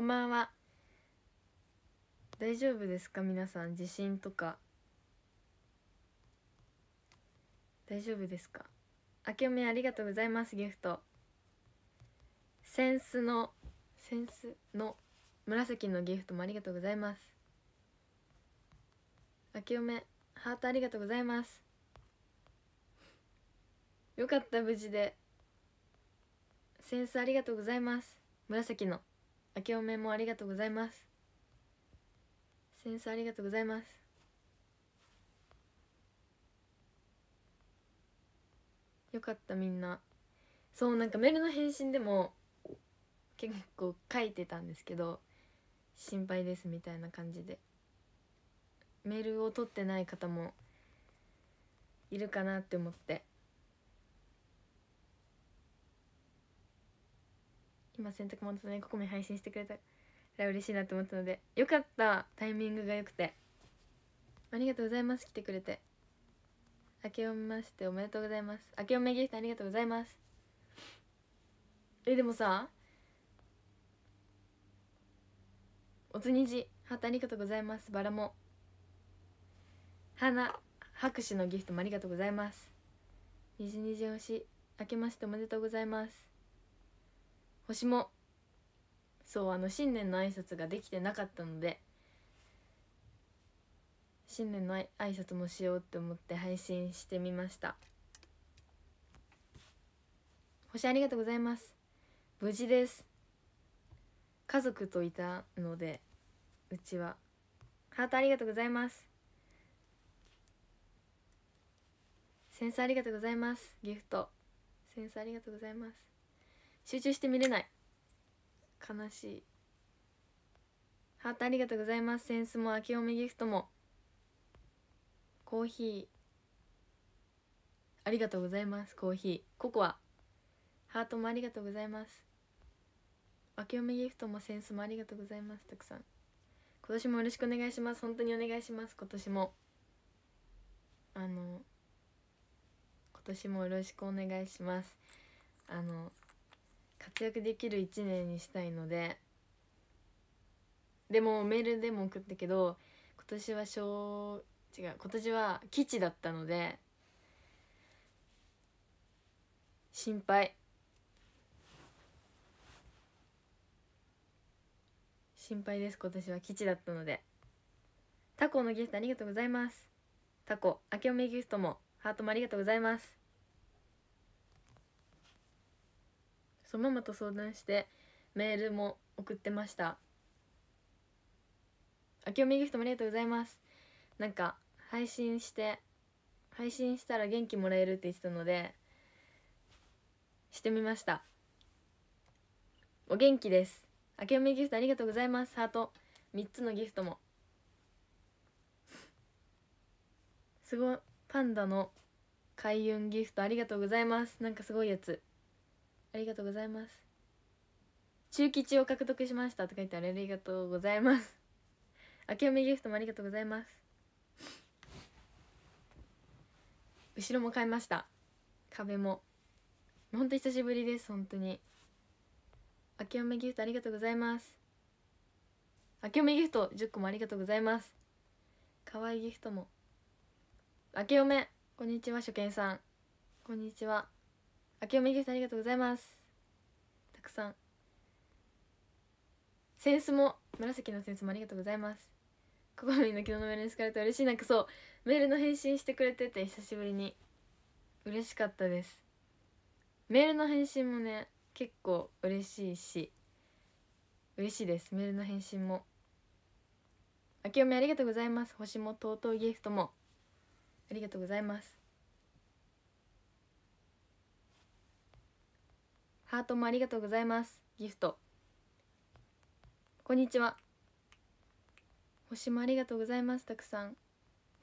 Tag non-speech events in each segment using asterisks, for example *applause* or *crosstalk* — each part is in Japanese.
こんばんは大丈夫ですか皆さん地震とか大丈夫ですかあけおめありがとうございますギフトセンスのセンスの紫のギフトもありがとうございますあけおめハートありがとうございますよかった無事でセンスありがとうございます紫の明けおめもありがとうございますセンスありがとうございますよかったみんなそうなんかメールの返信でも結構書いてたんですけど心配ですみたいな感じでメールを取ってない方もいるかなって思って今洗濯物とねここに配信してくれたら嬉しいなと思ったのでよかったタイミングが良くてありがとうございます来てくれて明けおめましておめでとうございます明けおめギフトありがとうございますえでもさおつにじハートありがとうございますバラも花拍手のギフトもありがとうございます虹虹推し明けましておめでとうございます星もそうあの新年の挨拶ができてなかったので新年の挨拶もしようって思って配信してみました星ありがとうございます無事です家族といたのでうちはハートありがとうございますセンスありがとうございますギフトセンスありがとうございます集中して見れない悲しいハートありがとうございますセンスも秋おめギフトもコーヒーありがとうございますコーヒーココアハートもありがとうございます秋おめギフトもセンスもありがとうございますたくさん今年もよろしくお願いします本当にお願いします今年もあの今年もよろしくお願いしますあの活躍できる1年にしたいのででもメールでも送ったけど今年は小違う今年は基地だったので心配心配です今年は基地だったのでタコのギフトありがとうございますタコ明けおめギフトもハートもありがとうございますそうママと相談してメールも送ってましたあきおみギフトもありがとうございますなんか配信して配信したら元気もらえるって言ってたのでしてみましたお元気ですあけおめギフトありがとうございますハート3つのギフトもすごいパンダの開運ギフトありがとうございますなんかすごいやつありがとうございます中吉を獲得しましたと書いてあるありがとうございますあけおめギフトもありがとうございます後ろも買いました壁もほんと久しぶりです本当にあけおめギフトありがとうございますあけおめギフト10個もありがとうございます可愛いギフトもあけおめこんにちは初見さんこんにちはあけおめげさんありがとうございますたくさんセンスも紫のセンスもありがとうございますここみの昨日のメールに好かれて嬉しいなんかそうメールの返信してくれてて久しぶりに嬉しかったですメールの返信もね結構嬉しいし嬉しいですメールの返信もあけおめありがとうございます星もとうとうギフトもありがとうございますハートもありがとうございますギフトこんにちは星もありがとうございますたくさん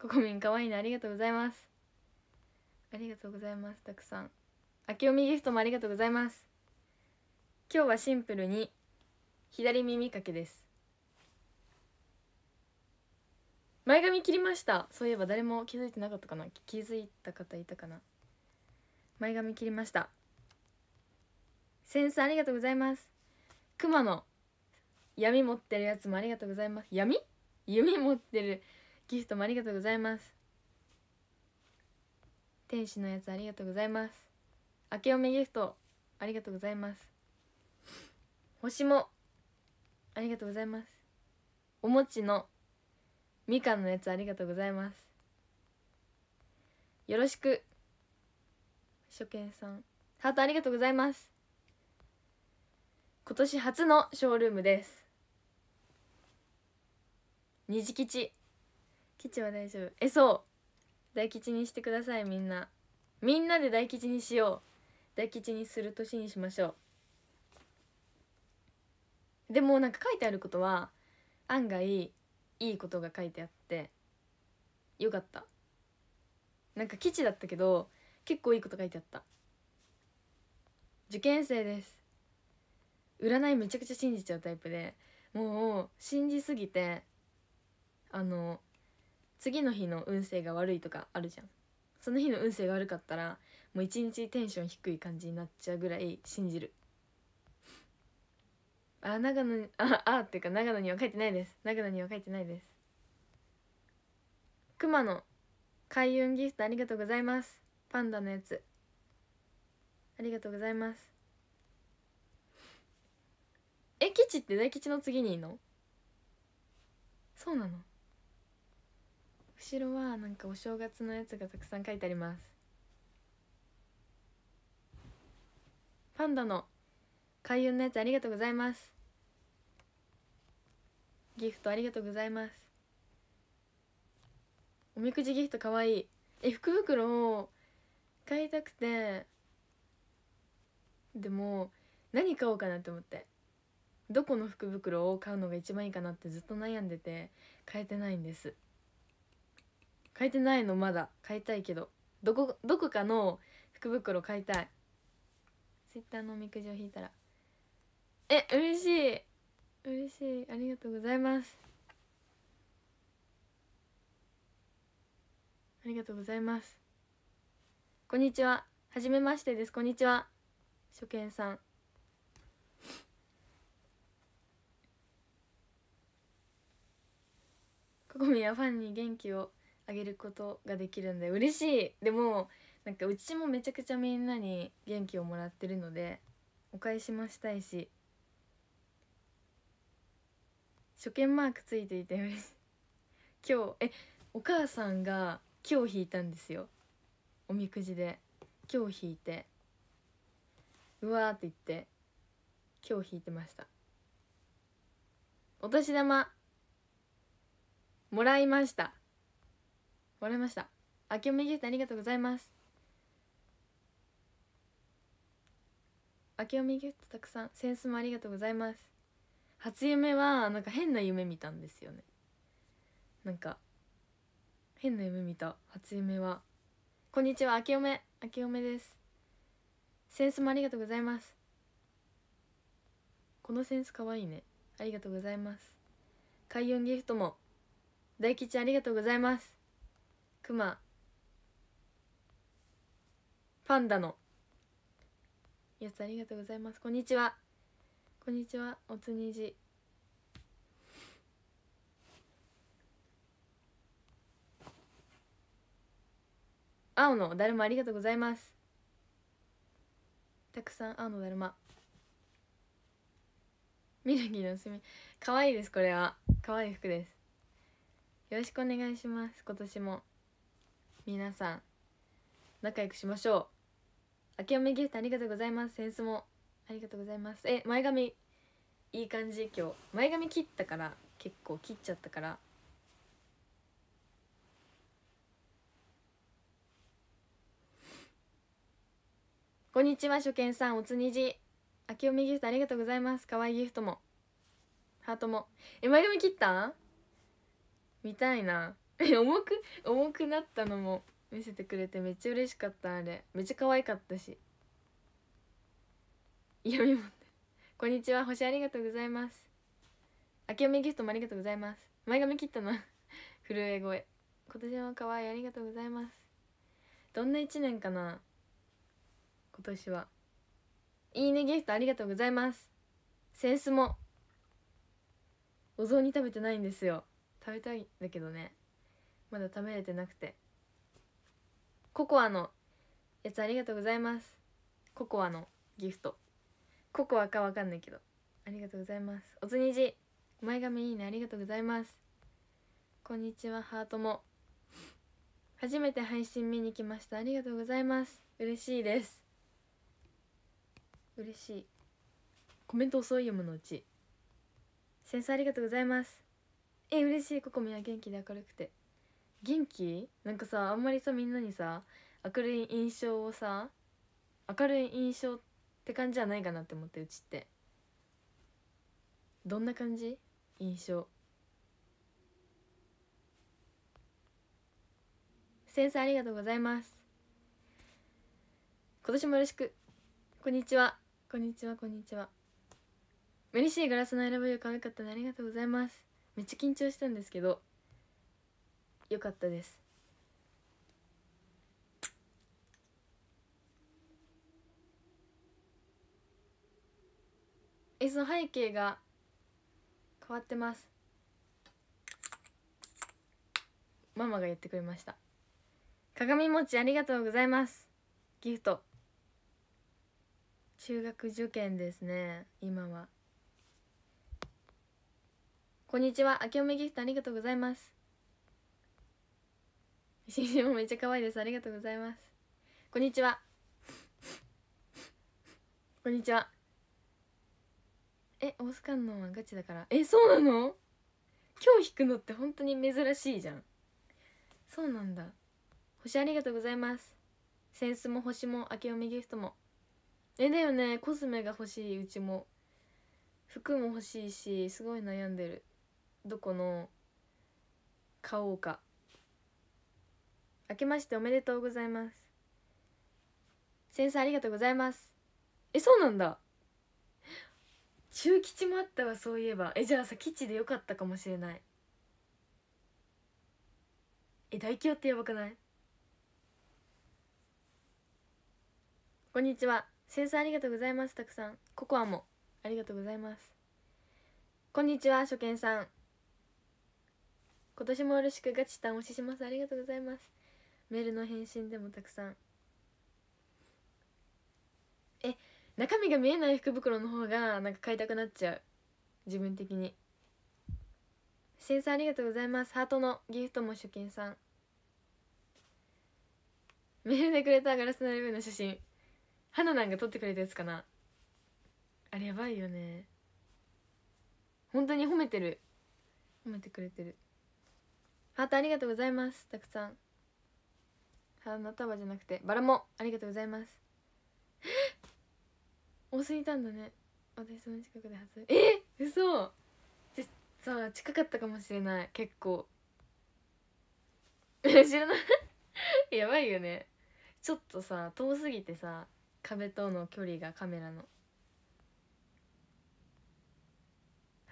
ココミンかわいいね。ありがとうございますありがとうございますたくさんあきおみギフトもありがとうございます今日はシンプルに左耳かけです前髪切りましたそういえば誰も気づいてなかったかな気づいた方いたかな前髪切りましたセンスありがとうございます熊の闇持ってるやつもありがとうございます闇弓持ってるギフトもありがとうございます天使のやつありがとうございます明けおめギフトありがとうございます星もありがとうございますお餅のみかんのやつありがとうございますよろしく初見さんハートありがとうございます今年初のショールームです虹吉吉は大丈夫えそう大吉にしてくださいみんなみんなで大吉にしよう大吉にする年にしましょうでもなんか書いてあることは案外いいことが書いてあってよかったなんか基地だったけど結構いいこと書いてあった受験生です占いめちゃくちゃ信じちゃうタイプでもう信じすぎてあの次の日の運勢が悪いとかあるじゃんその日の運勢が悪かったらもう一日テンション低い感じになっちゃうぐらい信じるあ長野ああっていうか長野には書いてないです長野には書いてないです熊野開運ギフトありがとうございますパンダのやつありがとうございますえ吉って大吉の次にいいのそうなの後ろはなんかお正月のやつがたくさん書いてありますパンダの開運のやつありがとうございますギフトありがとうございますおみくじギフトかわいいえ福袋を買いたくてでも何買おうかなって思ってどこの福袋を買うのが一番いいかなってずっと悩んでて買えてないんです買えてないのまだ買いたいけどどこどこかの福袋買いたいツイッターのおみくじを引いたらえ嬉しい嬉しいありがとうございますありがとうございますこんにちははじめましてですこんにちは初見さんコミはファンに元気をあげることができるんで嬉しいでもなんかうちもめちゃくちゃみんなに元気をもらってるのでお返しもしたいし初見マークついていて嬉しい今日えお母さんが今日引いたんですよおみくじで今日引いてうわーって言って今日引いてましたお年玉もらいましたもらいましたあけおめギフトありがとうございますあけおめギフトたくさんセンスもありがとうございます初夢はなんか変な夢見たんですよねなんか変な夢見た初夢はこんにちはあけおめあけおめですセンスもありがとうございますこのセンスかわいいねありがとうございます開運ギフトも大吉ありがとうございますくまパンダのやつありがとうございますこんにちはこんにちはおつにじ青のだるまありがとうございますたくさん青のだるまみるぎのすみかわいいですこれはかわいい服ですよろしくお願いします今年も皆さん仲良くしましょう明けおめギフトありがとうございますセンスもありがとうございますえ前髪いい感じ今日前髪切ったから結構切っちゃったからこんにちは初見さんおつにじあきおみギフトありがとうございます可愛いギフトもハートもえ前髪切った見たいな *laughs* 重く重くなったのも見せてくれてめっちゃ嬉しかったあれめっちゃ可愛かったし読みもんこんにちは星ありがとうございますあけおめギフトもありがとうございます前髪切ったな *laughs* 震え声今年も可愛いありがとうございますどんな1年かな今年はいいねギフトありがとうございますセンスもお雑煮食べてないんですよ食べたいんだけどねまだ食べれてなくてココアのやつありがとうございますココアのギフトココアかわかんないけどありがとうございますおつにじ前髪いいねありがとうございますこんにちはハートも初めて配信見に来ましたありがとうございます嬉しいです嬉しいコメント遅い読むのうち先生ありがとうございますえ嬉しいこコミ元気で明るくて元気なんかさあんまりさみんなにさ明るい印象をさ明るい印象って感じじゃないかなって思ってうちってどんな感じ印象先生ありがとうございます今年もよろしくこんにちはこんにちはこんにちは嬉しいガラスの選ぶよ可愛かったねありがとうございますめっちゃ緊張したんですけどよかったですえその背景が変わってますママが言ってくれました鏡餅ありがとうございますギフト中学受験ですね今は。こんにちは明けおめギフトありがとうございますしん *laughs* もめっちゃ可愛いですありがとうございますこんにちはこんにちはえオスカンのはガチだからえそうなの今日弾くのって本当に珍しいじゃんそうなんだ星ありがとうございますセンスも星も明けおめギフトもえだよねコスメが欲しいうちも服も欲しいしすごい悩んでるどこの買おうか明けましておめでとうございます先生ありがとうございますえそうなんだ中吉もあったわそういえばえじゃあさ吉でよかったかもしれないえ大凶ってやばくないこんにちは先生ありがとうございますたくさんココアもありがとうございますこんにちは初見さん今年もよろしくガチタン推ししますありがとうございますメールの返信でもたくさんえ中身が見えない福袋の方がなんか買いたくなっちゃう自分的に新さんありがとうございますハートのギフトも初見さんメールでくれたガラスのレベルの写真花なんが撮ってくれたやつかなあれやばいよね本当に褒めてる褒めてくれてるハートありがとうございますたくさん花束じゃなくてバラもありがとうございます多すぎたんだね私その近くで初え嘘じさあ近かったかもしれない結構 *laughs* 知らない *laughs* やばいよねちょっとさ遠すぎてさ壁との距離がカメラの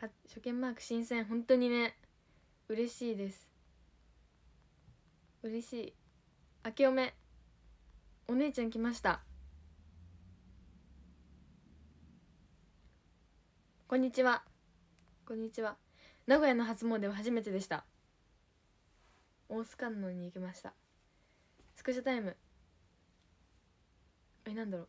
初見マーク新鮮本当にね嬉しいです嬉しい明けおめお姉ちゃん来ましたこんにちはこんにちは名古屋の初詣は初めてでした大須観音に行きましたスクショタイムえなんだろう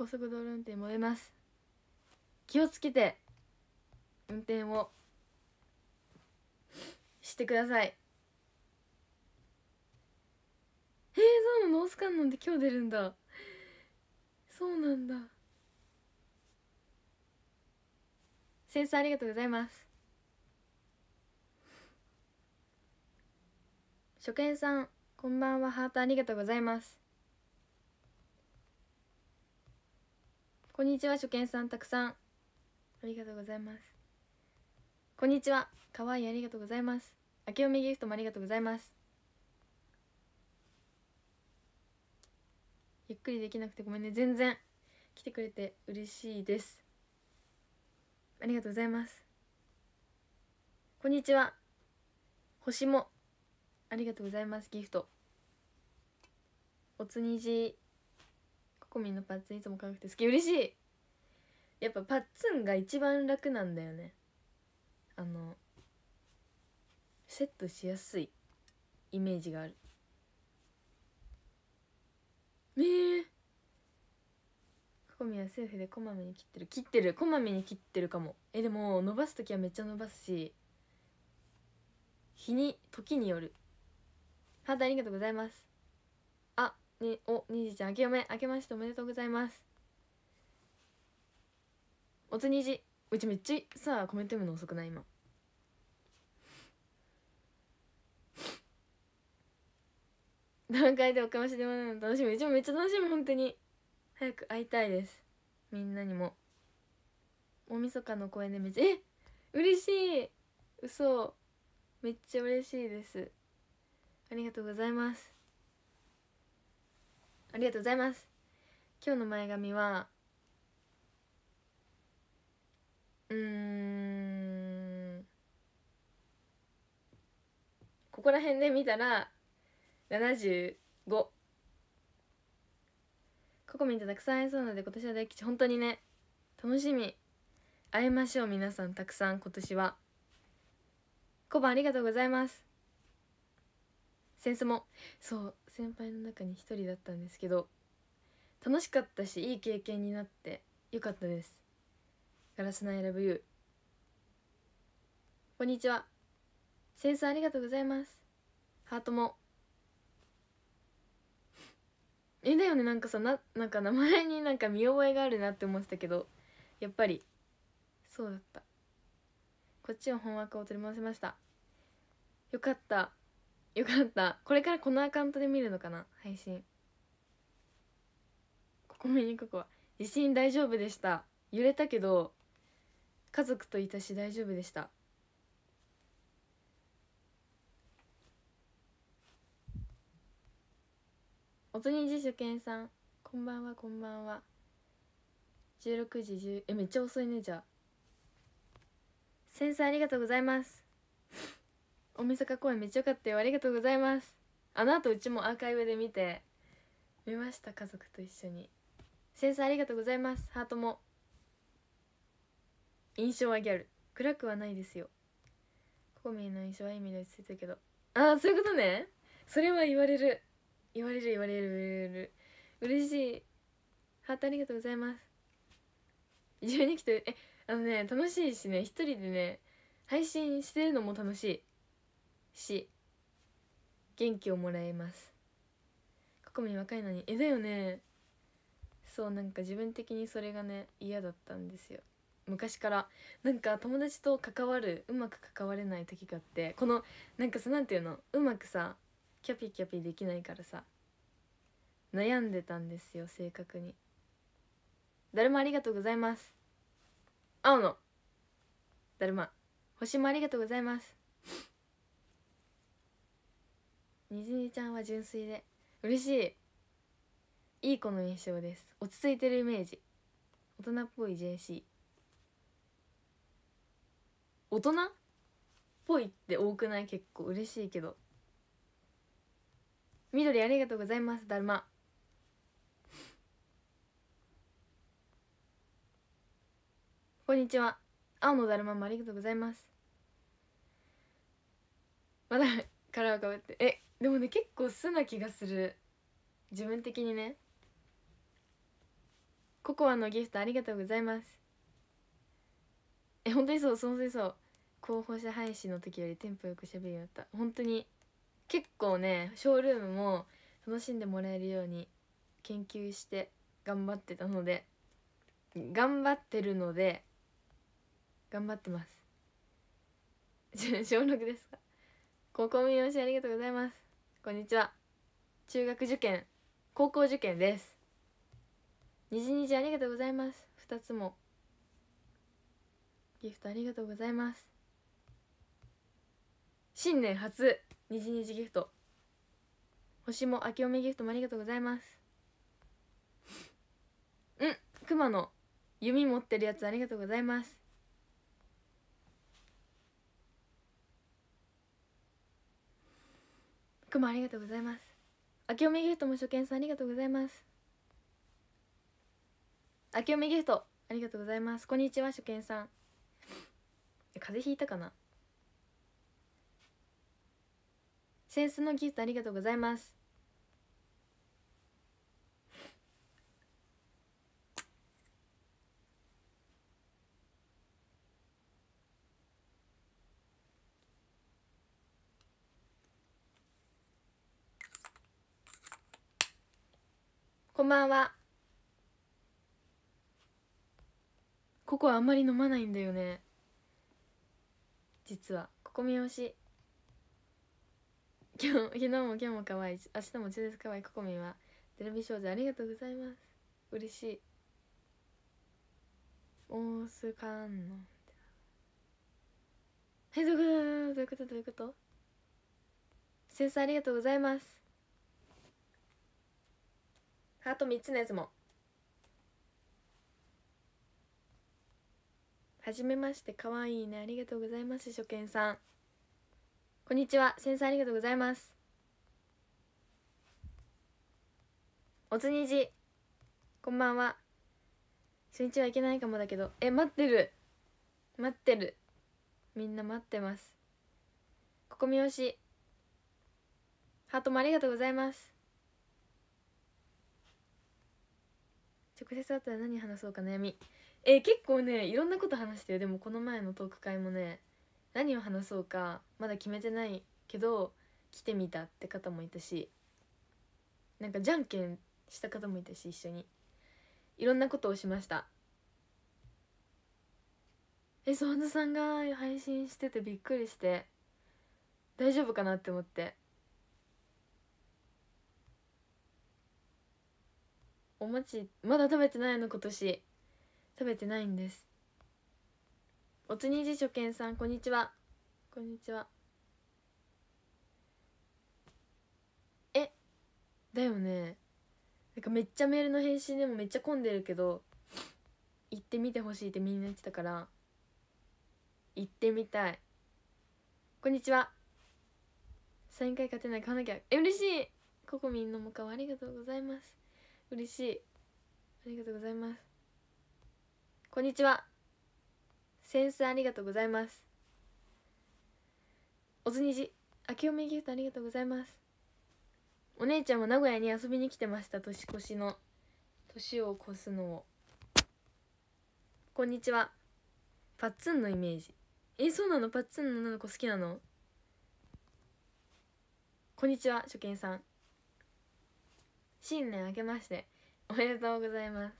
高速道路運転燃えます気をつけて運転をしてくださいえー、そうなのオスカンなんて今日出るんだそうなんだセンスありがとうございます初見さんこんばんはハートありがとうございますこんにちは初見さんたくさんありがとうございますこんにちはかわいいありがとうございます明けおめギフトもありがとうございますゆっくりできなくてごめんね全然来てくれて嬉しいですありがとうございますこんにちは星もありがとうございますギフトおつにじコミンのパッツンいつも可愛くて好き嬉しいやっぱパッツンが一番楽なんだよねあのセットしやすいイメージがあるねえコミはセーフでこまめに切ってる切ってるこまめに切ってるかもえでも伸ばす時はめっちゃ伸ばすし日に時によるハートありがとうございますにおにじちゃん明けおめ明けましておめでとうございますおつにじうちめっちゃさあコメント読むの遅くない今段階でおかましでもないの楽しみうちもめっちゃ楽しみ本当に早く会いたいですみんなにも大晦日の公演でめっちゃえ嬉しい嘘めっちゃ嬉しいですありがとうございますありがとうございます今日の前髪はうんここら辺で見たら75ココミンとたくさん会えそうなので今年は大吉本当にね楽しみ会えましょう皆さんたくさん今年はコバありがとうございますセンスもそう先輩の中に一人だったんですけど楽しかったしいい経験になってよかったですガラスナイラブユーこんにちはセンスありがとうございますハートもえだよねなんかさななんか名前になんか見覚えがあるなって思ってたけどやっぱりそうだったこっちは本枠を取り戻せましたよかったよかったこれからこのアカウントで見るのかな配信ここ見にここは地震大丈夫でした揺れたけど家族といたし大丈夫でしたおとにじ初見さんこんばんはこんばんは16時10えめっちゃ遅いねじゃあセンありがとうございます大晦公演めっちゃ良かったよありがとうございますあの後うちもアーカイブで見て見ました家族と一緒に先生ありがとうございますハートも印象はギャル暗くはないですよココミの印象は意味で落ち着いたけどああそういうことねそれは言われる言われる言われる嬉しいハートありがとうございます12期とえあのね楽しいしね一人でね配信してるのも楽しいし元気をもらえますここみ若いのにえだよねそうなんか自分的にそれがね嫌だったんですよ昔からなんか友達と関わるうまく関われない時があってこのなんかさ何て言うのうまくさキャピキャピできないからさ悩んでたんですよ正確にだるまありがとうございます青のだるま星もありがとうございますにじみちゃんは純粋で嬉しいいい子の印象です落ち着いてるイメージ大人っぽい JC 大人っぽいって多くない結構嬉しいけど緑ありがとうございますだるまこんにちは青のだるまもありがとうございますまだ殻をかぶってえでもね結構素な気がする自分的にねココアのギフトありがとうございますえ本当にそうそうそうそう候補者配信の時よりテンポよくしゃべうになった本当に結構ねショールームも楽しんでもらえるように研究して頑張ってたので頑張ってるので頑張ってます *laughs* 小6ですかここミよしありがとうございますこんにちは中学受験高校受験ですにじにじありがとうございます2つもギフトありがとうございます新年初にじにじギフト星も明けおめギフトもありがとうございますうん熊の弓持ってるやつありがとうございますくもありがとうございますあきおみギフトも初見さんありがとうございますあきおみギフトありがとうございますこんにちは初見さん風邪ひいたかなセンスのギフトありがとうございますこんばんはここはあんまり飲まないんだよね実はここ見押し今日昨日も今日も可愛いし明日も中絶可愛いここ見はテレビ少女ありがとうございます嬉しいオースカンノンはいうどういうことどういうこと先生ありがとうございますハート3つのやつもはじめましてかわいいねありがとうございます初見さんこんにちは先生ありがとうございますおつにじこんばんは初日はいけないかもだけどえ待ってる待ってるみんな待ってますここみよしハートもありがとうございます直接会ったら何話そうか悩みえー、結構ねいろんなこと話してるでもこの前のトーク会もね何を話そうかまだ決めてないけど来てみたって方もいたしなんかじゃんけんした方もいたし一緒にいろんなことをしましたえそうはずさんが配信しててびっくりして大丈夫かなって思ってお餅まだ食べてないの今年食べてないんですおつにじ初見さんこんにちはこんにちはえだよねなんかめっちゃメールの返信でもめっちゃ混んでるけど行ってみてほしいってみんな言ってたから行ってみたいこんにちはサイン会勝てない買わなきゃえ嬉しいココミンのもかわありがとうございます嬉しいありがとうございますこんにちはセンスありがとうございますおずにじあきおめギフトありがとうございますお姉ちゃんも名古屋に遊びに来てました年越しの年を越すのをこんにちはパッツンのイメージえそうなのパッツンの女の子好きなのこんにちは初見さん新年明けましておめでとうございます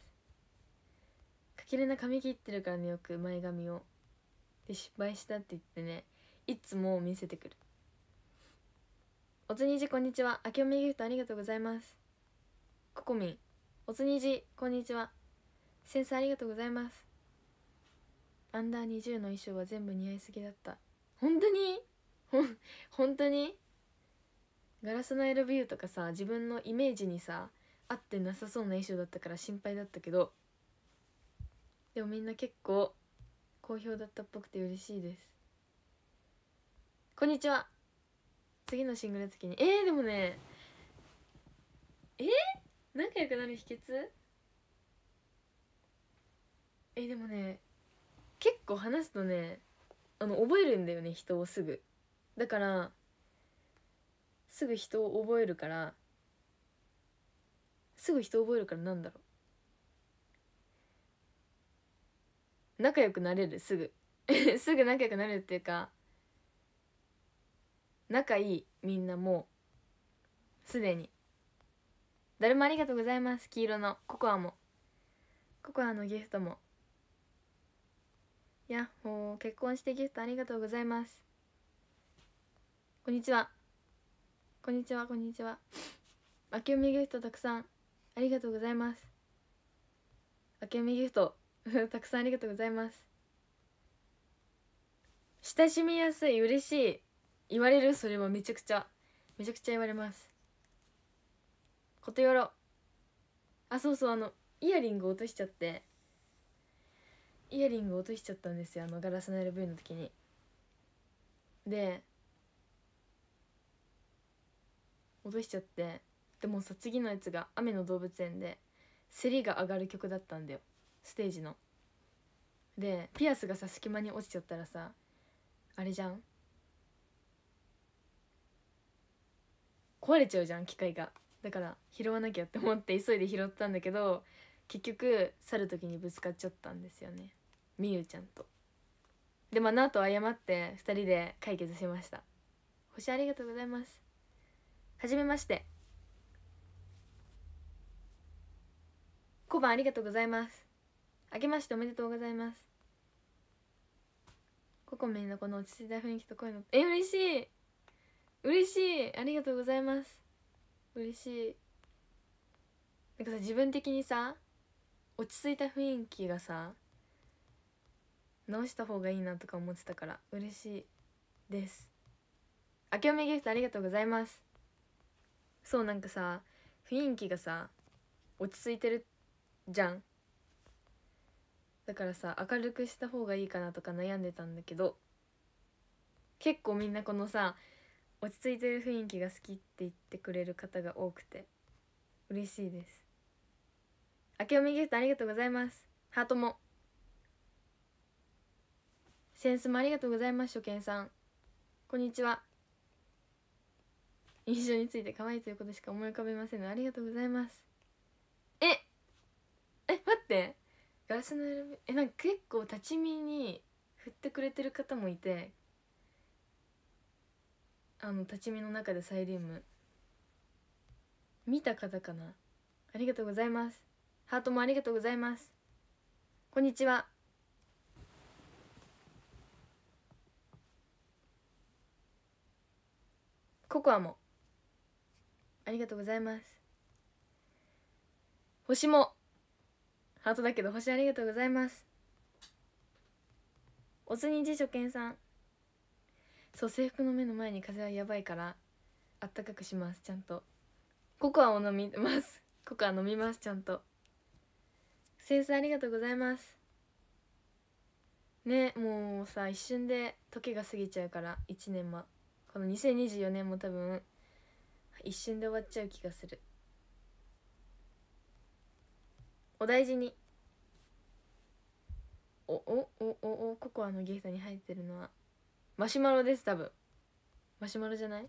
かきれな髪切ってるからねよく前髪をで失敗したって言ってねいつも見せてくるおつにじこんにちはあけおめギフトありがとうございますここみんおつにじこんにちはセンスありがとうございますアンダー20の衣装は全部似合いすぎだった本当にほん本当にガラスのエルビューとかさ自分のイメージにさ合ってなさそうな衣装だったから心配だったけどでもみんな結構好評だったっぽくて嬉しいですこんにちは次のシングル月にえー、でもねえー、仲良くなる秘訣えー、でもね結構話すとねあの覚えるんだよね人をすぐだからすぐ人を覚えるからすぐ人を覚えるからなんだろう仲良くなれるすぐ *laughs* すぐ仲良くなれるっていうか仲いいみんなもうすでに誰もありがとうございます黄色のココアもココアのギフトもやっほー結婚してギフトありがとうございますこんにちはこんにちはこんにちはあけみギフト *laughs* たくさんありがとうございますあけみギフトたくさんありがとうございます親しみやすい嬉しい言われるそれはめちゃくちゃめちゃくちゃ言われますことよろあそうそうあのイヤリング落としちゃってイヤリング落としちゃったんですよあのガラスの LV の時にで戻しちゃってでもさ次のやつが「雨の動物園で」セリが上がる曲だったんだよステージの。でピアスがさ隙間に落ちちゃったらさあれじゃん壊れちゃうじゃん機械がだから拾わなきゃって思って急いで拾ったんだけど結局去る時にぶつかっちゃったんですよねみゆちゃんとでまあなと謝って2人で解決しました星ありがとうございますはじめまして小判ありがとうございますあけましておめでとうございますココメンのこの落ち着いた雰囲気と声のえ嬉しい嬉しいありがとうございます嬉しいなんかさ自分的にさ落ち着いた雰囲気がさ直した方がいいなとか思ってたから嬉しいです明けおめギフトありがとうございますそうなんかさ雰囲気がさ落ち着いてるじゃんだからさ明るくした方がいいかなとか悩んでたんだけど結構みんなこのさ落ち着いてる雰囲気が好きって言ってくれる方が多くて嬉しいです明けおめゲストありがとうございますハートもセンスもありがとうございます初見さんこんにちは印象について可愛いということしか思い浮かべませんのありがとうございますええ待ってガラスの選びえなんか結構立ち見に振ってくれてる方もいてあの立ち見の中でサイリウム見た方かなありがとうございますハートもありがとうございますこんにちはココアもありがとうございます星もハートだけど星ありがとうございますおつにじ初見さんそう制服の目の前に風はやばいからあったかくしますちゃんとココアを飲みますココア飲みますちゃんとセンスありがとうございますねもうさ一瞬で時が過ぎちゃうから1年もこの2024年も多分一瞬で終わっちゃう気がするお大事におおおおおココアのゲストに入ってるのはマシュマロです多分マシュマロじゃない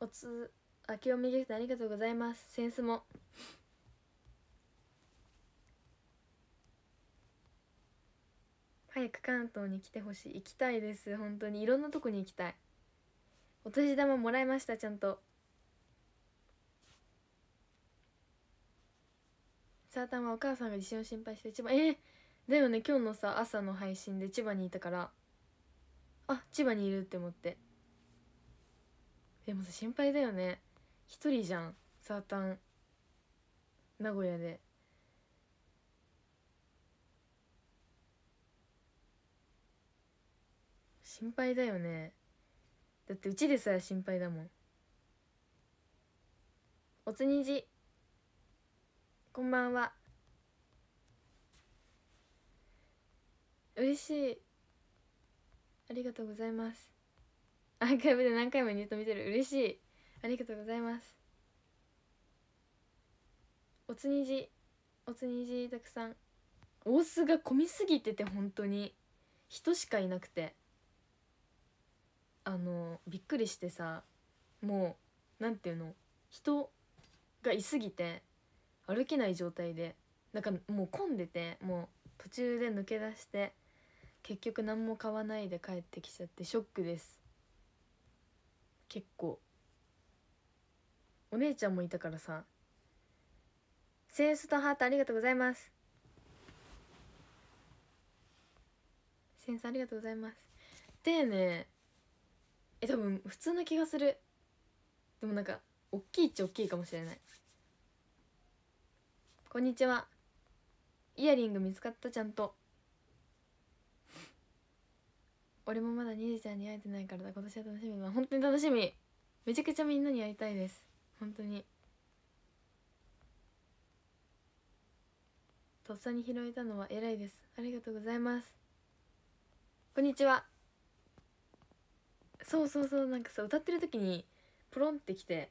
おつあきおみゲストありがとうございますセンスも早く関東に来てほしい行きたいです本当にいろんなとこに行きたいお年玉もらいましたちゃんとた頭お母さんが地震を心配して千葉えー、だよね今日のさ朝の配信で千葉にいたからあ千葉にいるって思ってでもさ心配だよね一人じゃんサータン名古屋で心配だよねだってうちでさえ心配だもんおつにじこんばんは嬉しいありがとうございますアーカイブで何回もニュート見てる嬉しいありがとうございますおつにじおつにじたくさん大須が混みすぎてて本当に人しかいなくてあのびっくりしてさもうなんていうの人がいすぎて歩けない状態でなんかもう混んでてもう途中で抜け出して結局何も買わないで帰ってきちゃってショックです結構お姉ちゃんもいたからさセンスとハートありがとうございますセンスありがとうございますでねえ多分普通な気がするでもなんか大きいっちゃ大きいかもしれないこんにちはイヤリング見つかったちゃんと俺もまだにじちゃんに会えてないからだ今年は楽しみだ本当に楽しみめちゃくちゃみんなに会いたいです本当にとっさに拾えたのは偉いですありがとうございますこんにちはそうそうそうなんかさ歌ってる時にプロンってきて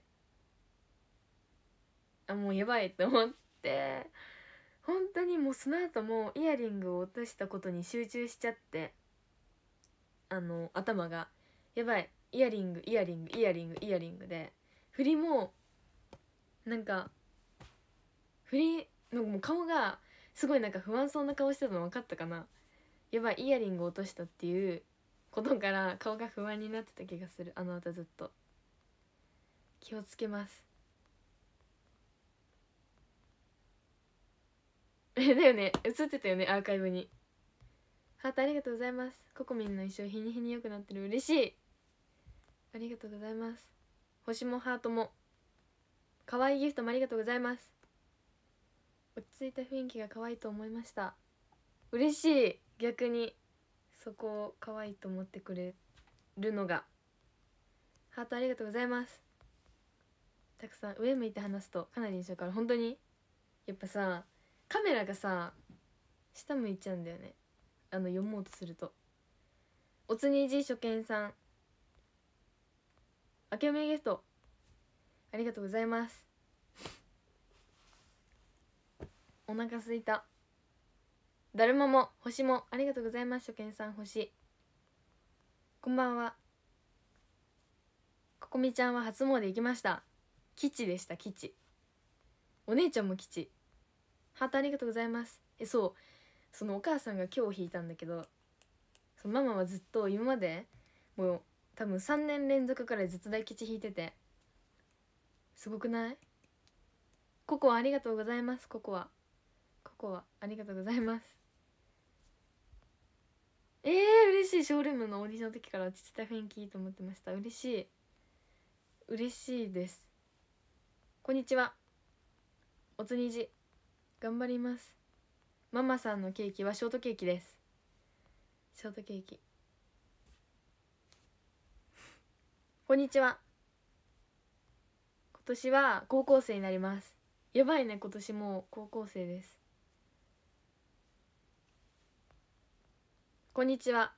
あもうやばいって思ってて本当にもうその後もイヤリングを落としたことに集中しちゃってあの頭がやばいイヤリングイヤリングイヤリングイヤリングで振りもなんか振りのもう顔がすごいなんか不安そうな顔してたの分かったかなやばいイヤリング落としたっていうことから顔が不安になってた気がするあの後ずっと気をつけます *laughs* えだよね映ってたよねアーカイブにハートありがとうございますココミンの衣装日に日に良くなってる嬉しいありがとうございます星もハートも可愛いギフトもありがとうございます落ち着いた雰囲気が可愛いと思いました嬉しい逆にそこを可愛いと思ってくれるのがハートありがとうございますたくさん上向いて話すとかなり印象から本当にやっぱさカメラがさ下向いちゃうんだよねあの読もうとするとおつにじ初見さんあけおめゲストありがとうございますお腹すいただるまも星もありがとうございます初見さん星こんばんはここみちゃんは初詣行きました吉でした吉お姉ちゃんも吉ハートありがとうございますえそうそのお母さんが今日引いたんだけどそのママはずっと今までもう多分3年連続から絶ずっと大吉引いててすごくないココアありがとうございますココアココアありがとうございますえー、嬉しいショールームのオーディションの時から落ち着いた雰囲気いいと思ってました嬉しい嬉しいですこんにちはおつにじ頑張りますママさんのケーキはショートケーキですショートケーキこんにちは今年は高校生になりますやばいね今年もう高校生ですこんにちは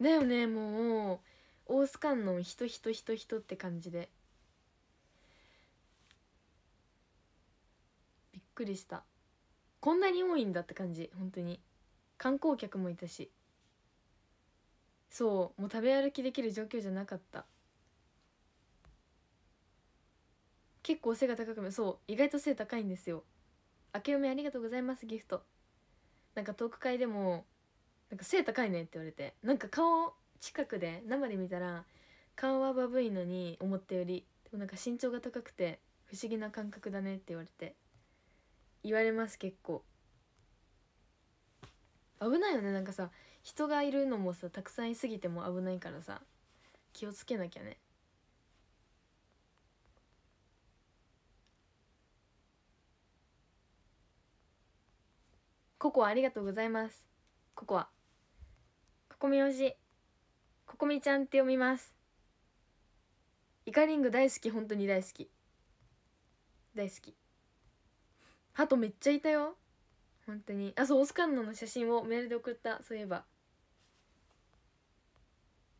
だよねもう大須観音人人人人って感じでびっくりしたこんなに多いんだって感じ本当に観光客もいたしそうもう食べ歩きできる状況じゃなかった結構背が高くもそう意外と背高いんですよ明けめありがとうございますギフトなんかトーク会でも「なんか背高いね」って言われてなんか顔近くで生で見たら顔はバブいのに思ったよりでもなんか身長が高くて不思議な感覚だねって言われて言われます結構危ないよねなんかさ人がいるのもさたくさんいすぎても危ないからさ気をつけなきゃねココアありがとうございますココアココミ推しココミちゃんって読みますイカリング大好き本当に大好き大好きハトめっちゃいたよ本当にあそうオスカンノの写真をメールで送ったそういえば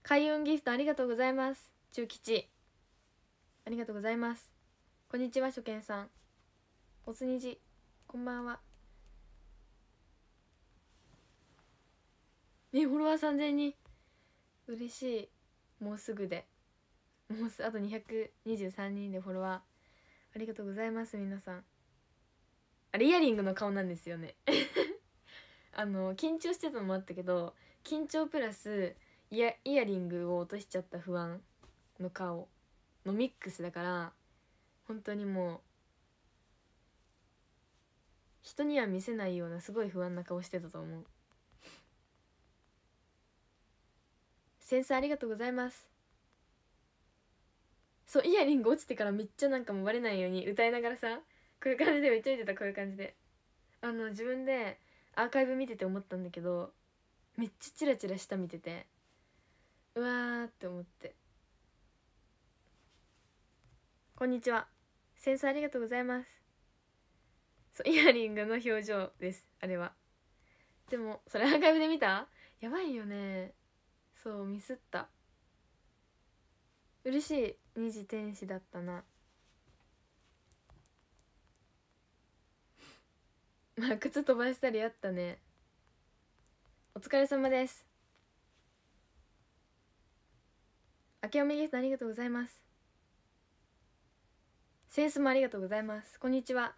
開運ギフトありがとうございます中吉ありがとうございますこんにちは初見さんおつにじこんばんはえフォロワー3000人嬉しいもうすぐでもうすあと223人でフォロワーありがとうございます皆さんあれイヤリングの顔なんですよね *laughs* あの緊張してたのもあったけど緊張プラスイヤイヤリングを落としちゃった不安の顔のミックスだから本当にもう人には見せないようなすごい不安な顔してたと思う先生ありがとうございますそうイヤリング落ちてからめっちゃなんかもバレないように歌いながらさこういう感じでめっちゃ見てたこういう感じであの自分でアーカイブ見てて思ったんだけどめっちゃチラチラ下見ててうわーって思ってこんにちはセンスありがとうございますそうイヤリングの表情ですあれはでもそれアーカイブで見たやばいよねそうミスった嬉しい二次天使だったなまあ靴飛ばしたりあったねお疲れ様です明けおめギフトありがとうございますセンスもありがとうございますこんにちは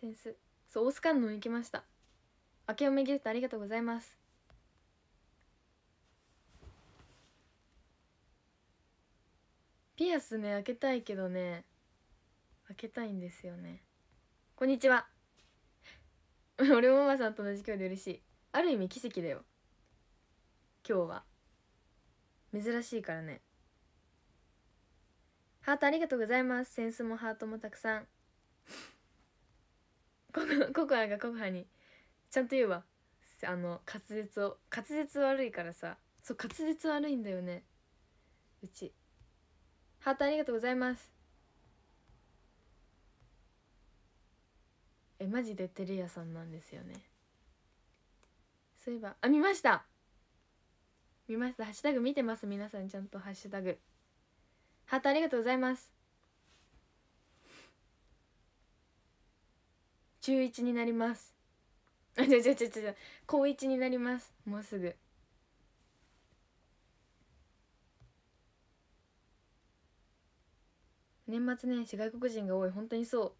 センスそうオスカンの行きました明けおめギフトありがとうございますピアスね開けたいけどね開けたいんですよねこんにちは *laughs* 俺もママさんと同じ今日で嬉しいある意味奇跡だよ今日は珍しいからねハートありがとうございますセンスもハートもたくさん *laughs* ココアがココアにちゃんと言うわあの滑舌を滑舌悪いからさそう滑舌悪いんだよねうちハートありがとうございますえマジでテレ屋さんなんですよねそういえばあ見ました見ましたハッシュタグ見てます皆さんちゃんとハッシュタグハートありがとうございます中1になりますあ違う違う違う違う高1になりますもうすぐ年末年始外国人が多い本当にそう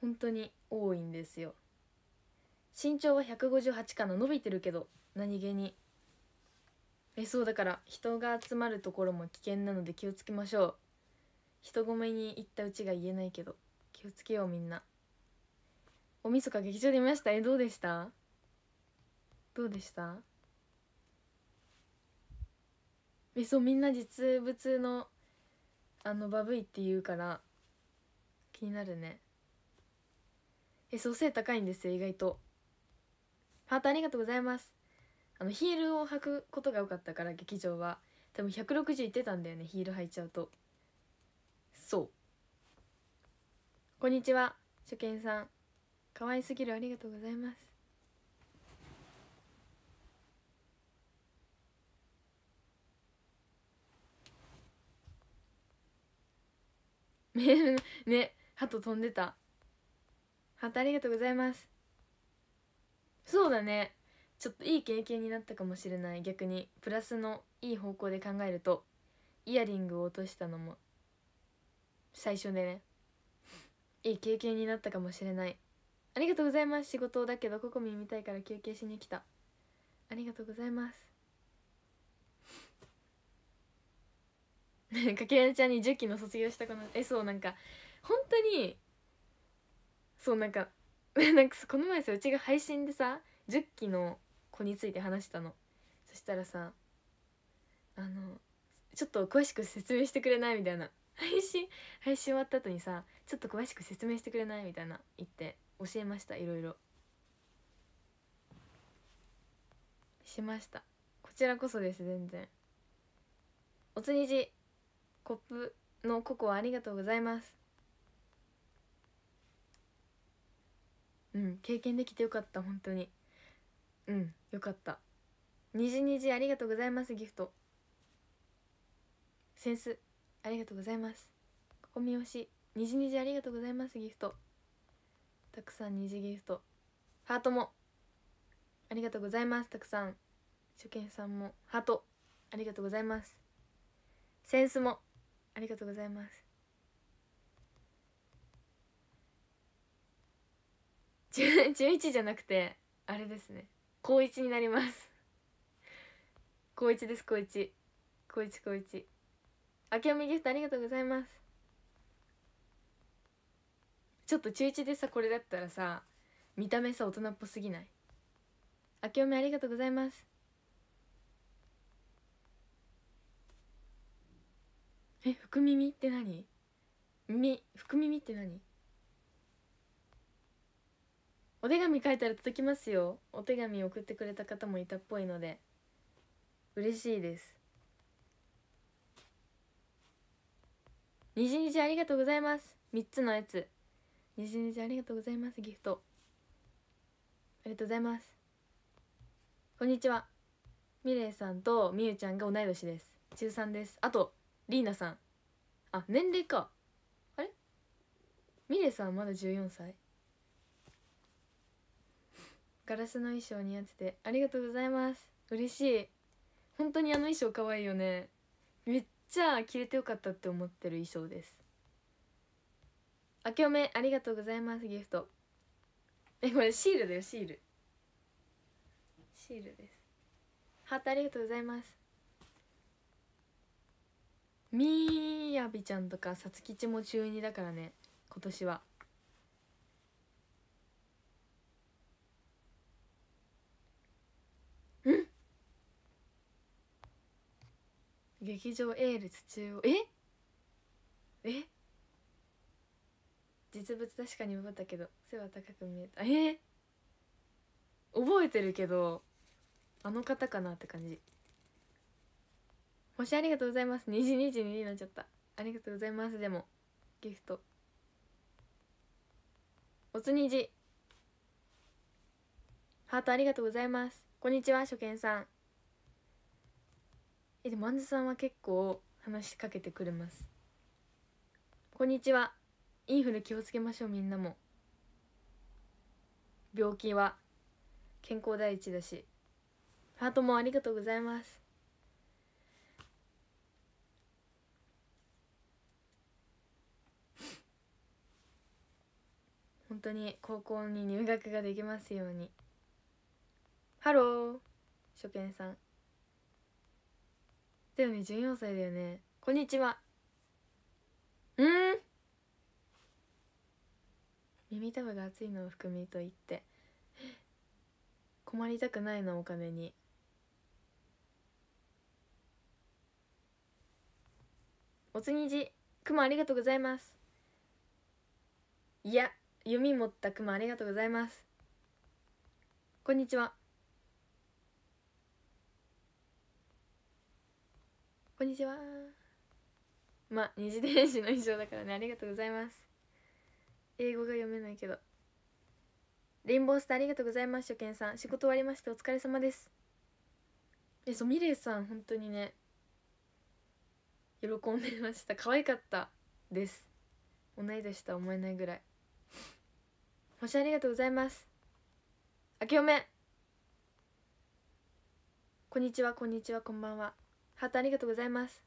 本当に多いんですよ身長は158かな伸びてるけど何気にえそうだから人が集まるところも危険なので気をつけましょう人混みに行ったうちが言えないけど気をつけようみんなおみそか劇場で見ましたえどうでしたどうでしたえそうみんな実物のあのバブイって言うから気になるねえそう背高いんですよ意外とハートありがとうございますあのヒールを履くことが多かったから劇場は多分160いってたんだよねヒール履いちゃうとそうこんにちは初見さん可愛すぎるありがとうございますねね鳩飛んでたハートありがとうございますそうだねちょっといい経験になったかもしれない逆にプラスのいい方向で考えるとイヤリングを落としたのも最初でねいい経験になったかもしれないありがとうございます仕事だけどココミ見たいから休憩しに来たありがとうございますかけらちゃんに10期の卒業したこのえそうなんか本当にそうなんか *laughs* なんかこの前さうちが配信でさ10期の子について話したのそしたらさあのちょっと詳しく説明してくれないみたいな配信配信終わった後にさちょっと詳しく説明してくれないみたいな言って教えましたいろいろしましたこちらこそです全然おつにじコップのココありがとうございますうん経験できてよかった本当にうんよかったにじにじありがとうございますギフトセンスありがとうございますここみよしにじにじありがとうございますギフトたくさんにじギフトハートもありがとうございますたくさん初見さんもハートありがとうございますセンスもありがとうございます11じゃなくてあれですね高1になります高1です高1高1高1あけおみギフトありがとうございますちょっと中1でさこれだったらさ見た目さ大人っぽすぎないあけおめありがとうございますえ福耳って何耳福耳って何お手紙書いたら届きますよお手紙送ってくれた方もいたっぽいので嬉しいですにじにじありがとうございます3つのやつにじにじありがとうございますギフトありがとうございますこんにちはミレイさんとみゆちゃんが同い年です中3ですあとリーナさんあ年齢かあれミレイさんまだ14歳ガラスの衣装似合っててありがとうございます嬉しい本当にあの衣装可愛いよねめっちゃ着れてよかったって思ってる衣装です明けおめありがとうございますギフトえこれシールだよシールシールですハートありがとうございますみやびちゃんとかさつきちも中2だからね今年は劇場エール土ええ実物確かに覚えたけど背は高く見えたえ覚えてるけどあの方かなって感じ星ありがとうございます2時2 2になっちゃったありがとうございますでもギフトおつにじハートありがとうございますこんにちは初見さんえでもあんずさんは結構話しかけてくれますこんにちはインフル気をつけましょうみんなも病気は健康第一だしハートもありがとうございます本当に高校に入学ができますようにハロー初見さんだよね14歳だよねこんにちはうん耳たぶが熱いのを含みと言って困りたくないなお金におつにじくもありがとうございますいや弓持ったくもありがとうございますこんにちはこんにちはまあ二次電子の衣装だからねありがとうございます英語が読めないけどレインボースターありがとうございます初見さん仕事終わりましてお疲れ様ですえそうミレイさん本当にね喜んでました可愛かったです同い年とは思えないぐらい星ありがとうございます明けおめこんにちはこんにちはこんばんはハートありがとうございます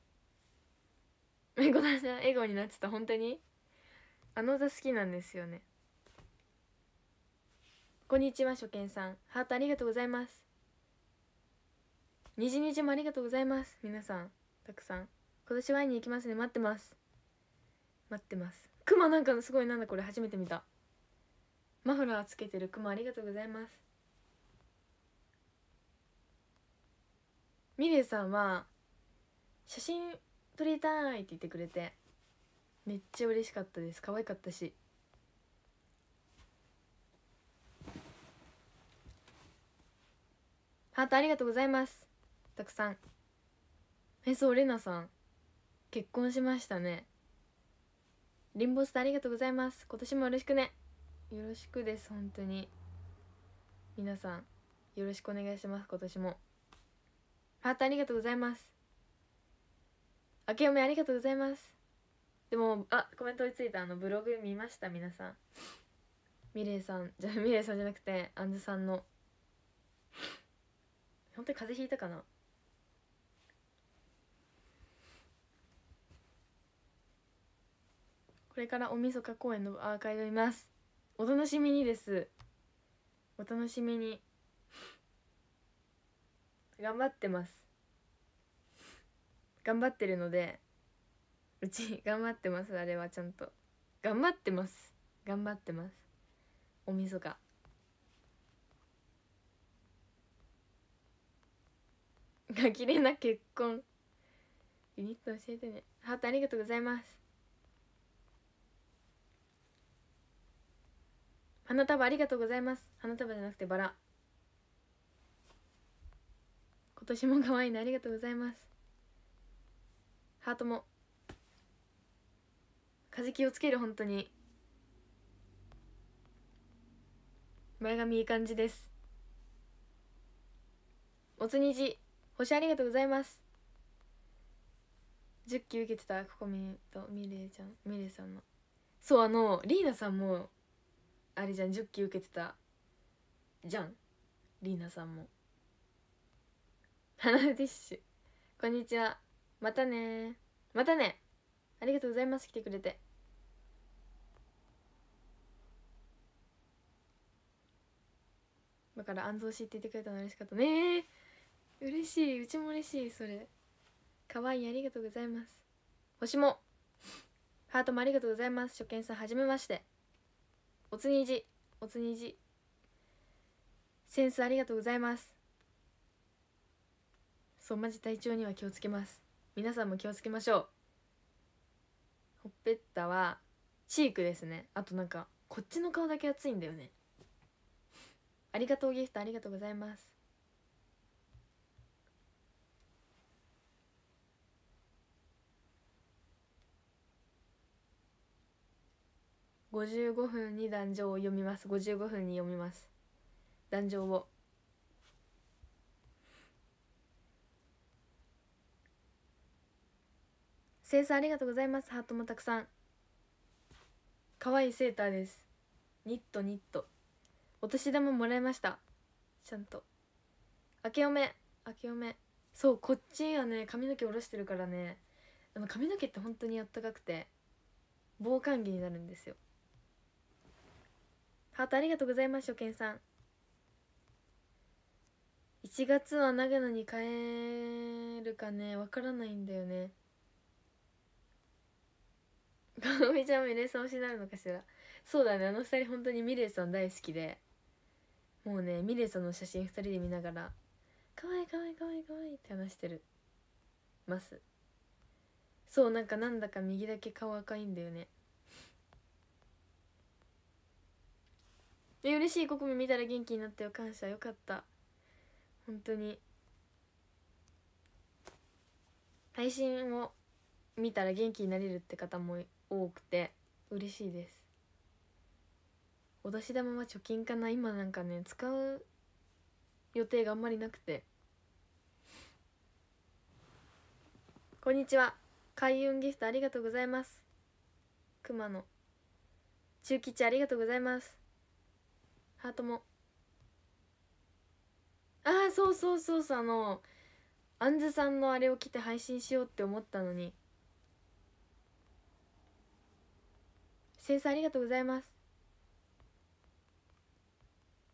めこちゃん笑顔になってた本当にあの歌好きなんですよねこんにちは初見さんハートありがとうございますにじにじもありがとうございます皆さんたくさん今年は会いに行きますね待ってます待ってますクマなんかすごいなんだこれ初めて見たマフラーつけてるクマありがとうございますミレイさんは写真撮りたいって言ってくれてめっちゃ嬉しかったです可愛かったしハートありがとうございますたくさんえそうレナさん結婚しましたねリンボスターありがとうございます今年もよろしくねよろしくです本当に皆さんよろしくお願いします今年もハートありがとうございます明けおめありがとうございますでもあコメント追いついたあのブログ見ました皆さんミレイさんじゃミレイさんじゃなくてあんずさんの本当に風邪ひいたかなこれからおみそか公演のアーカイブ見ますお楽しみにですお楽しみに頑張ってます頑張ってるのでうち頑張ってますあれはちゃんと頑張ってます頑張ってますおみそかがきれな結婚ユニット教えてねハートありがとうございます花束ありがとうございます花束じゃなくてバラ今年も可愛いねありがとうございますハートも風気をつける本当に前髪いい感じですおつにじ星ありがとうございます10期受けてたここみとみれいちゃんみれいさんのそうあのリーナさんもあれじゃん10期受けてたじゃんリーナさんも花ティッシュこんにちはまたねまたねありがとうございます来てくれてだから安蔵しって言ってくれたの嬉しかったね嬉しいうちも嬉しいそれかわいいありがとうございます星もハートもありがとうございます初見さんはじめましておつにじおつにじセンスありがとうございますそうマジ体調には気をつけます皆さんも気をつけましょうほっぺったはチークですねあとなんかこっちの顔だけ熱いんだよねありがとうギフトありがとうございます55分に壇上を読みます55分に読みます壇上を生産ありがとうございますハートもたくさん可愛いセーターですニットニットお年玉もらいましたちゃんと明けおめ明けおめそうこっちはね髪の毛下ろしてるからねあの髪の毛って本当にあったかくて防寒着になるんですよハートありがとうございます初見さん1月は長野に帰るかねわからないんだよねかおみちゃんミレイさん推しになるのかしらそうだねあの2人本当にミレイさん大好きでもうねミレイさんの写真2人で見ながら「かわいいかわいいかわいいかわいい」って話してるますそうなんかなんだか右だけ顔赤いんだよねえ嬉しい国民見たら元気になったよ感謝よかった本当に配信を見たら元気になれるって方も多くて嬉しいですお年玉は貯金かな今なんかね使う予定があんまりなくてこんにちは開運ギフトありがとうございます熊野中吉ありがとうございますハートもああそうそうそうそうあのあんずさんのあれを着て配信しようって思ったのに生産ありがとうございます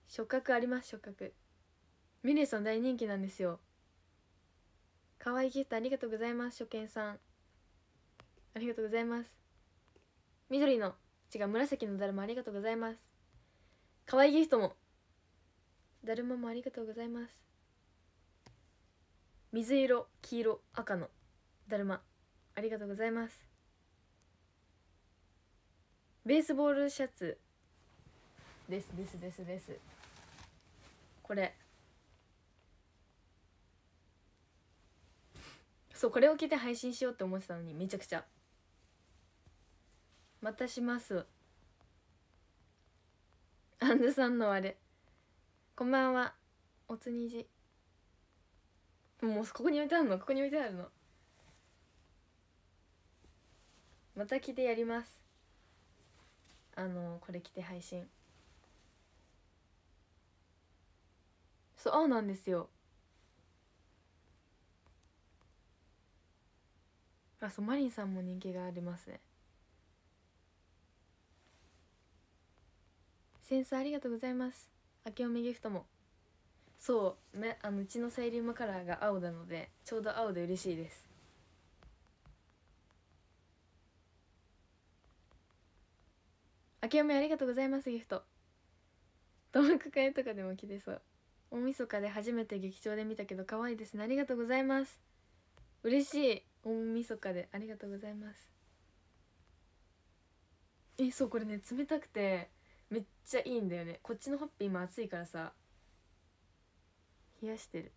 触覚あります触覚ミネさん大人気なんですよ可愛いギフトありがとうございます初見さんありがとうございます緑の違う紫のだるまありがとうございます可愛いギフトもだるまもありがとうございます水色黄色赤のだるまありがとうございますベースボールシャツですですですですこれそうこれを着て配信しようって思ってたのにめちゃくちゃまたしますアンズさんのあれこんばんはおつにじもうここに置いてあるのここに置いてあるのまた着てやりますあのこれ着て配信そうなんですよあそうマリンさんも人気がありますねセンスありがとうございます明おめギフトもそうめあのうちのセイリウムカラーが青なのでちょうど青で嬉しいです明けおめありがとうございますギフトトマク会とかでも着てそう大晦日で初めて劇場で見たけど可愛いですねありがとうございます嬉しい大晦日でありがとうございますえそうこれね冷たくてめっちゃいいんだよねこっちのホッピー今暑いからさ冷やしてる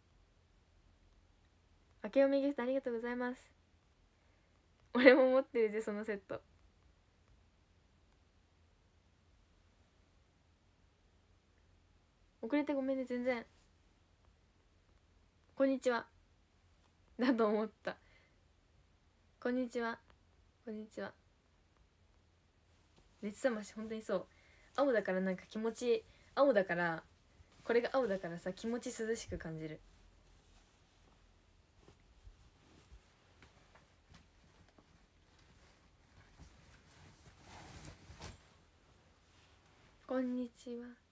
明けおめギフトありがとうございます俺も持ってるぜそのセット遅れてごめんね全然こんにちはだと思ったこんにちはこんにちは熱さまし本当にそう青だからなんか気持ち青だからこれが青だからさ気持ち涼しく感じるこんにちは。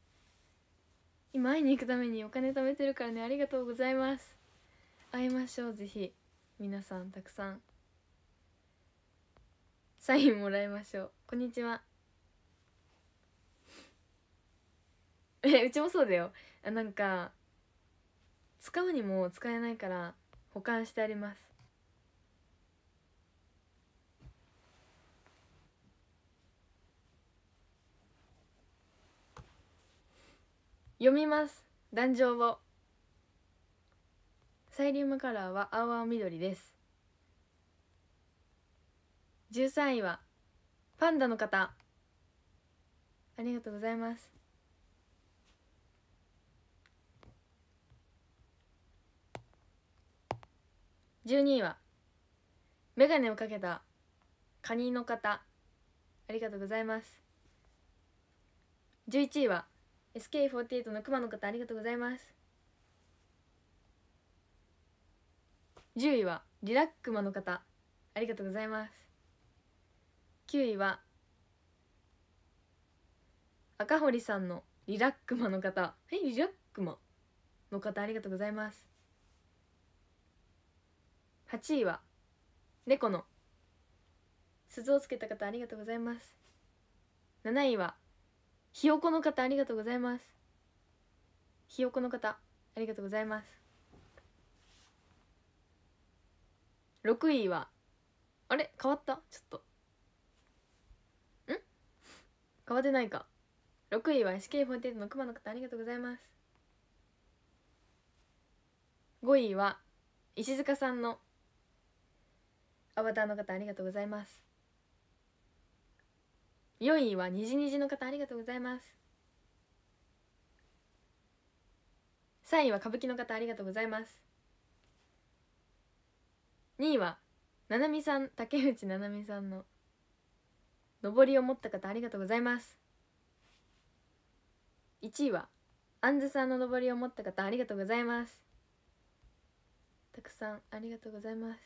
今会いに行くためにお金貯めてるからねありがとうございます会いましょうぜひ皆さんたくさんサインもらいましょうこんにちはえうちもそうだよあなんか使うにも使えないから保管してあります読みます壇上をサイリウムカラーは青々緑です13位はパンダの方ありがとうございます12位は眼鏡をかけたカニの方ありがとうございます11位は SK48 の熊の方ありがとうございます10位はリラックマの方ありがとうございます9位は赤堀さんのリラックマの方えリラックマの方ありがとうございます8位は猫の鈴をつけた方ありがとうございます7位はひよこの方ありがとうございますひよこの方ありがとうございます6位はあれ変わったちょっとん変わってないか6位は SK48 の熊の方ありがとうございます5位は石塚さんのアバターの方ありがとうございます4位はにじにじの方ありがとうございます三位は歌舞伎の方ありがとうございます二位はななみさん竹内ななみさんの上りを持った方ありがとうございます一位はあんずさんの上りを持った方ありがとうございますたくさんありがとうございます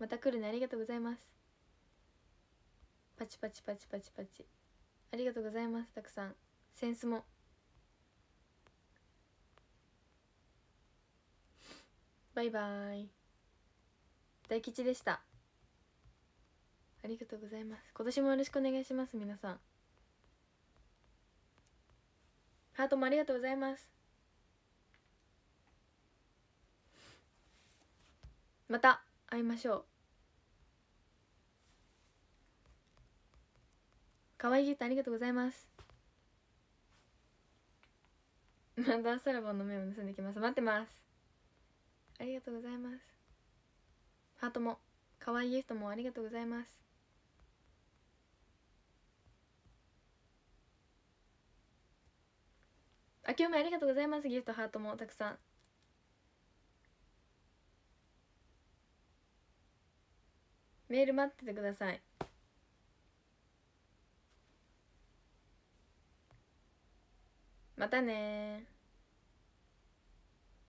また来るねありがとうございますパチパチパチパチパチありがとうございますたくさんセンスもバイバイ大吉でしたありがとうございます今年もよろしくお願いします皆さんハートもありがとうございますまた会いましょう可愛いギフトありがとうございますまだサラボンの目を盗んできます待ってますありがとうございますハートも可愛いギフトもありがとうございますあ今日もありがとうございますギフトハートもたくさんメール待っててくださいまたね